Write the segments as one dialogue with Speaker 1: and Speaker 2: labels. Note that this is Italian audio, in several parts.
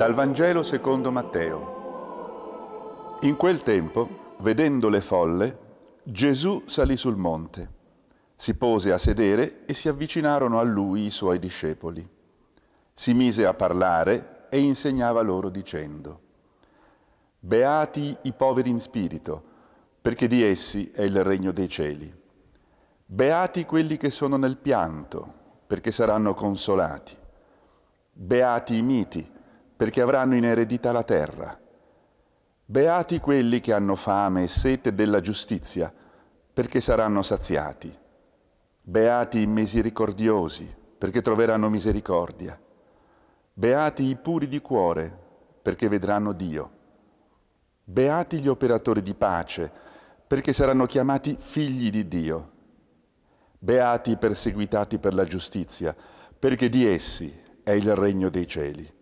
Speaker 1: Dal Vangelo secondo Matteo. In quel tempo, vedendo le folle, Gesù salì sul monte, si pose a sedere e si avvicinarono a lui i suoi discepoli. Si mise a parlare e insegnava loro dicendo, Beati i poveri in spirito, perché di essi è il regno dei cieli. Beati quelli che sono nel pianto, perché saranno consolati. Beati i miti, perché avranno in eredità la terra. Beati quelli che hanno fame e sete della giustizia, perché saranno saziati. Beati i misericordiosi, perché troveranno misericordia. Beati i puri di cuore, perché vedranno Dio. Beati gli operatori di pace, perché saranno chiamati figli di Dio. Beati i perseguitati per la giustizia, perché di essi è il regno dei cieli.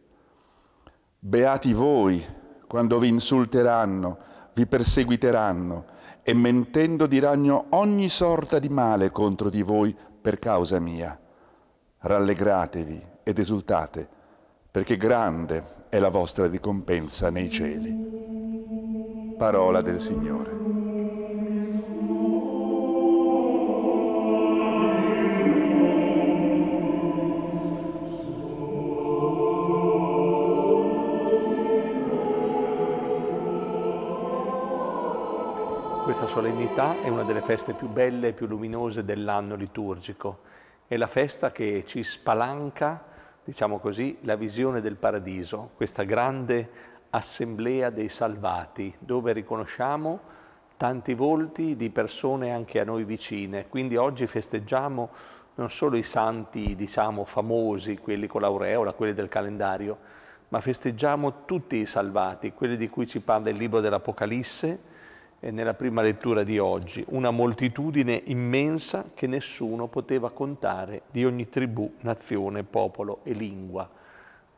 Speaker 1: Beati voi quando vi insulteranno, vi perseguiteranno e mentendo diranno ogni sorta di male contro di voi per causa mia. Rallegratevi ed esultate, perché grande è la vostra ricompensa nei cieli. Parola del Signore.
Speaker 2: Questa solennità è una delle feste più belle e più luminose dell'anno liturgico. È la festa che ci spalanca, diciamo così, la visione del paradiso, questa grande assemblea dei salvati, dove riconosciamo tanti volti di persone anche a noi vicine. Quindi oggi festeggiamo non solo i santi, diciamo, famosi, quelli con l'aureola, quelli del calendario, ma festeggiamo tutti i salvati, quelli di cui ci parla il libro dell'Apocalisse, e nella prima lettura di oggi, una moltitudine immensa che nessuno poteva contare di ogni tribù, nazione, popolo e lingua.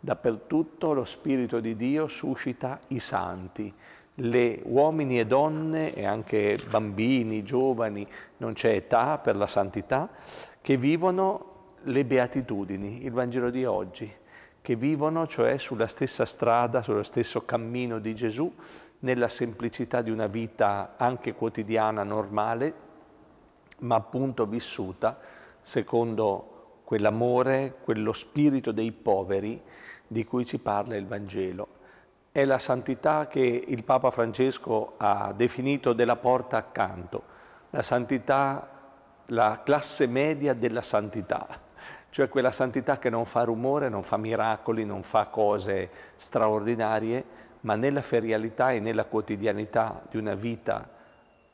Speaker 2: Dappertutto lo Spirito di Dio suscita i santi, le uomini e donne e anche bambini, giovani, non c'è età per la santità, che vivono le beatitudini, il Vangelo di oggi, che vivono cioè sulla stessa strada, sullo stesso cammino di Gesù nella semplicità di una vita anche quotidiana, normale, ma appunto vissuta secondo quell'amore, quello spirito dei poveri di cui ci parla il Vangelo. È la santità che il Papa Francesco ha definito della porta accanto, la santità, la classe media della santità, cioè quella santità che non fa rumore, non fa miracoli, non fa cose straordinarie, ma nella ferialità e nella quotidianità di una vita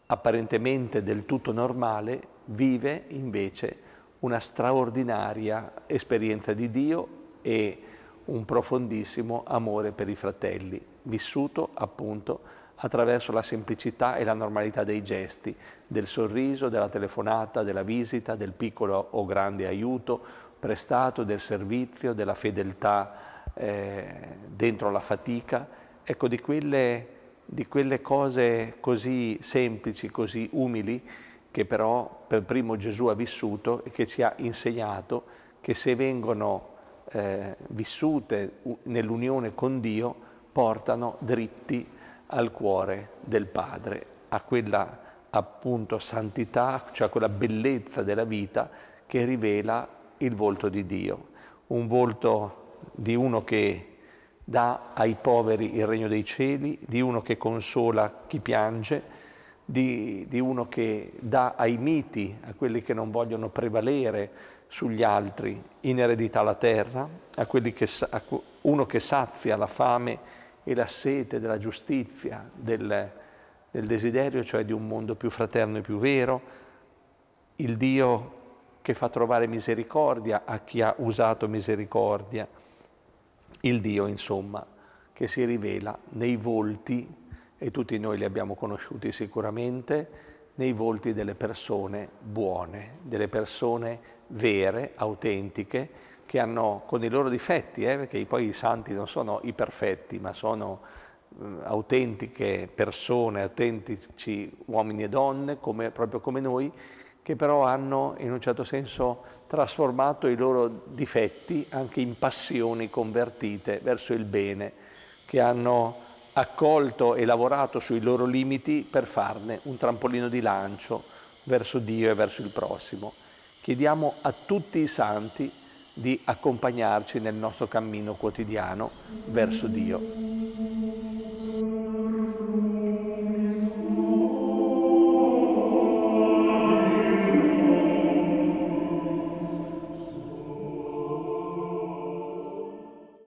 Speaker 2: apparentemente del tutto normale, vive invece una straordinaria esperienza di Dio e un profondissimo amore per i fratelli, vissuto appunto attraverso la semplicità e la normalità dei gesti, del sorriso, della telefonata, della visita, del piccolo o grande aiuto prestato, del servizio, della fedeltà eh, dentro la fatica ecco, di quelle, di quelle cose così semplici, così umili, che però per primo Gesù ha vissuto e che ci ha insegnato che se vengono eh, vissute nell'unione con Dio, portano dritti al cuore del Padre, a quella appunto santità, cioè a quella bellezza della vita che rivela il volto di Dio, un volto di uno che dà ai poveri il regno dei cieli, di uno che consola chi piange, di, di, uno che dà ai miti, a quelli che non vogliono prevalere sugli altri, in eredità la terra, a, che, a uno che sazia la fame e la sete della giustizia, del, del desiderio, cioè di un mondo più fraterno e più vero, il Dio che fa trovare misericordia a chi ha usato misericordia il Dio, insomma, che si rivela nei volti, e tutti noi li abbiamo conosciuti sicuramente, nei volti delle persone buone, delle persone vere, autentiche, che hanno con i loro difetti, eh, perché poi i santi non sono i perfetti, ma sono eh, autentiche persone, autentici uomini e donne, come, proprio come noi, che però hanno in un certo senso trasformato i loro difetti anche in passioni convertite verso il bene, che hanno accolto e lavorato sui loro limiti per farne un trampolino di lancio verso Dio e verso il prossimo. Chiediamo a tutti i santi di accompagnarci nel nostro cammino quotidiano verso Dio.